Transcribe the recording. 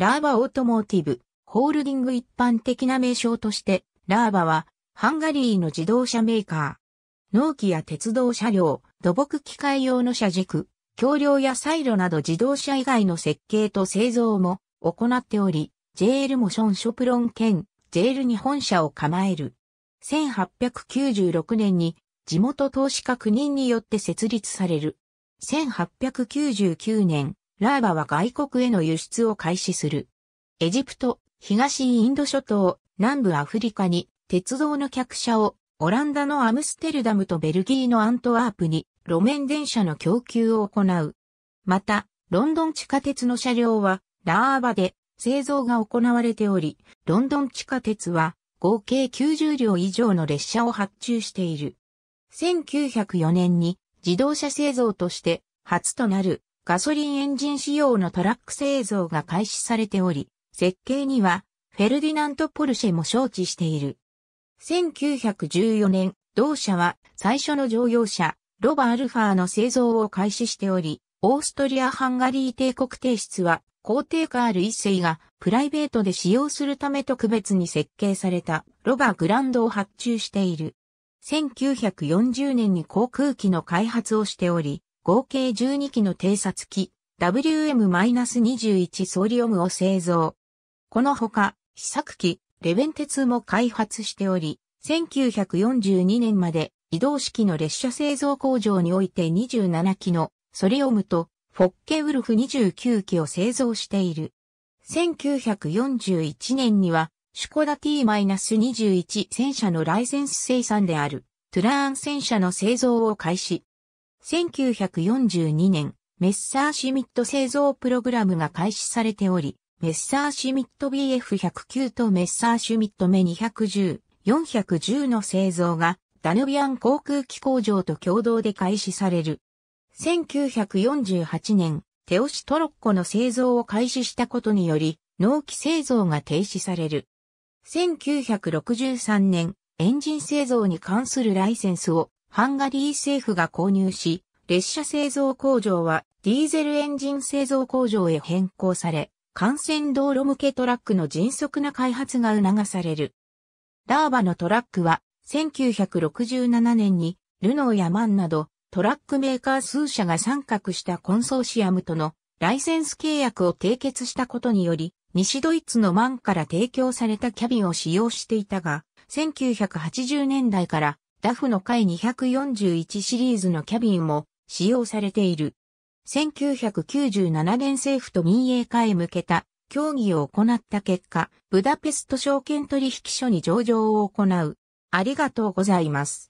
ラーバオートモーティブ、ホールディング一般的な名称として、ラーバは、ハンガリーの自動車メーカー。農機や鉄道車両、土木機械用の車軸、橋梁やサイロなど自動車以外の設計と製造も行っており、JL モションショプロン兼 JL に本社を構える。1896年に地元投資家9人によって設立される。1899年、ラーバは外国への輸出を開始する。エジプト、東インド諸島、南部アフリカに鉄道の客車をオランダのアムステルダムとベルギーのアントワープに路面電車の供給を行う。また、ロンドン地下鉄の車両はラーバで製造が行われており、ロンドン地下鉄は合計90両以上の列車を発注している。1904年に自動車製造として初となるガソリンエンジン仕様のトラック製造が開始されており、設計にはフェルディナント・ポルシェも承知している。1914年、同社は最初の乗用車、ロバアルファーの製造を開始しており、オーストリア・ハンガリー帝国提出は、皇帝カール一世がプライベートで使用するため特別に設計されたロバグランドを発注している。1940年に航空機の開発をしており、合計12機の偵察機 WM-21 ソリオムを製造。このほか、試作機、レベンテ2も開発しており、1942年まで移動式の列車製造工場において27機のソリオムとフォッケウルフ29機を製造している。1941年には、シュコダ T-21 戦車のライセンス生産である、トゥラーン戦車の製造を開始。1942年、メッサーシミット製造プログラムが開始されており、メッサーシミット BF109 とメッサーシュミット目210、410の製造がダヌビアン航空機工場と共同で開始される。1948年、手押しトロッコの製造を開始したことにより、納期製造が停止される。1963年、エンジン製造に関するライセンスをハンガリー政府が購入し、列車製造工場はディーゼルエンジン製造工場へ変更され、幹線道路向けトラックの迅速な開発が促される。ラーバのトラックは1967年にルノーやマンなどトラックメーカー数社が参画したコンソーシアムとのライセンス契約を締結したことにより、西ドイツのマンから提供されたキャビンを使用していたが、1980年代からダフの回241シリーズのキャビンも使用されている。1997年政府と民営化へ向けた協議を行った結果、ブダペスト証券取引所に上場を行う。ありがとうございます。